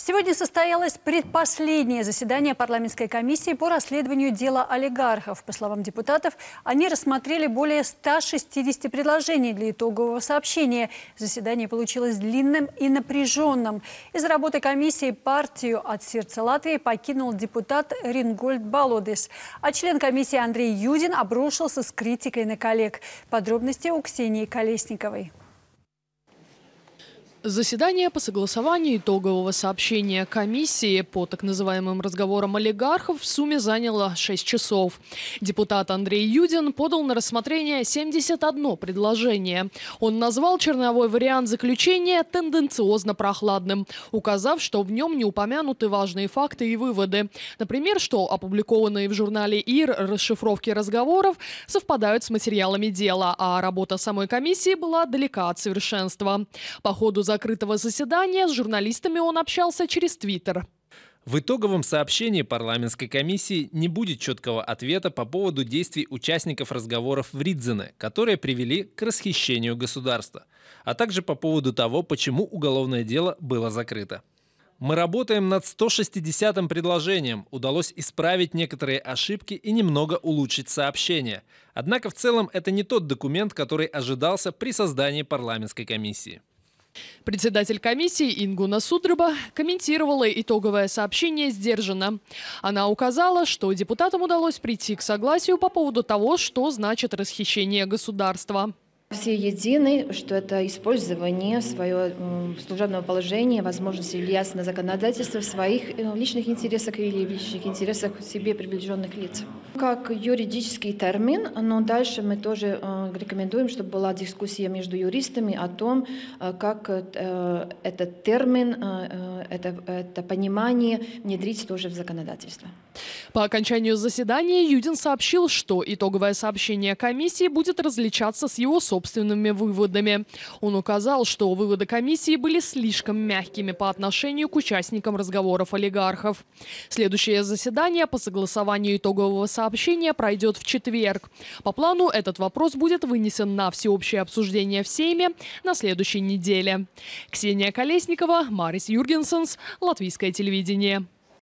Сегодня состоялось предпоследнее заседание парламентской комиссии по расследованию дела олигархов. По словам депутатов, они рассмотрели более 160 предложений для итогового сообщения. Заседание получилось длинным и напряженным. Из работы комиссии партию от сердца Латвии покинул депутат Рингольд Балодис. А член комиссии Андрей Юдин обрушился с критикой на коллег. Подробности у Ксении Колесниковой. Заседание по согласованию итогового сообщения комиссии по так называемым разговорам олигархов в сумме заняло 6 часов. Депутат Андрей Юдин подал на рассмотрение 71 предложение. Он назвал черновой вариант заключения тенденциозно прохладным, указав, что в нем не упомянуты важные факты и выводы. Например, что опубликованные в журнале ИР расшифровки разговоров совпадают с материалами дела, а работа самой комиссии была далека от совершенства. По ходу за закрытого заседания с журналистами он общался через Твиттер. В итоговом сообщении парламентской комиссии не будет четкого ответа по поводу действий участников разговоров в Ридзене, которые привели к расхищению государства, а также по поводу того, почему уголовное дело было закрыто. Мы работаем над 160-м предложением. Удалось исправить некоторые ошибки и немного улучшить сообщение. Однако в целом это не тот документ, который ожидался при создании парламентской комиссии. Председатель комиссии Ингуна Судроба комментировала итоговое сообщение сдержанно. Она указала, что депутатам удалось прийти к согласию по поводу того, что значит расхищение государства. Все едины, что это использование своего служебного положения, возможности влиять на законодательство в своих э, личных интересах или в личных интересах себе приближенных лиц. Как юридический термин, но дальше мы тоже э, рекомендуем, чтобы была дискуссия между юристами о том, э, как этот термин, это, это понимание внедрить тоже в законодательство. По окончанию заседания Юдин сообщил, что итоговое сообщение комиссии будет различаться с его собственными выводами. Он указал, что выводы комиссии были слишком мягкими по отношению к участникам разговоров олигархов. Следующее заседание по согласованию итогового сообщения пройдет в четверг. По плану этот вопрос будет вынесен на всеобщее обсуждение всеми на следующей неделе. Ксения Колесникова, Марис Юргенсенс, Латвийское телевидение.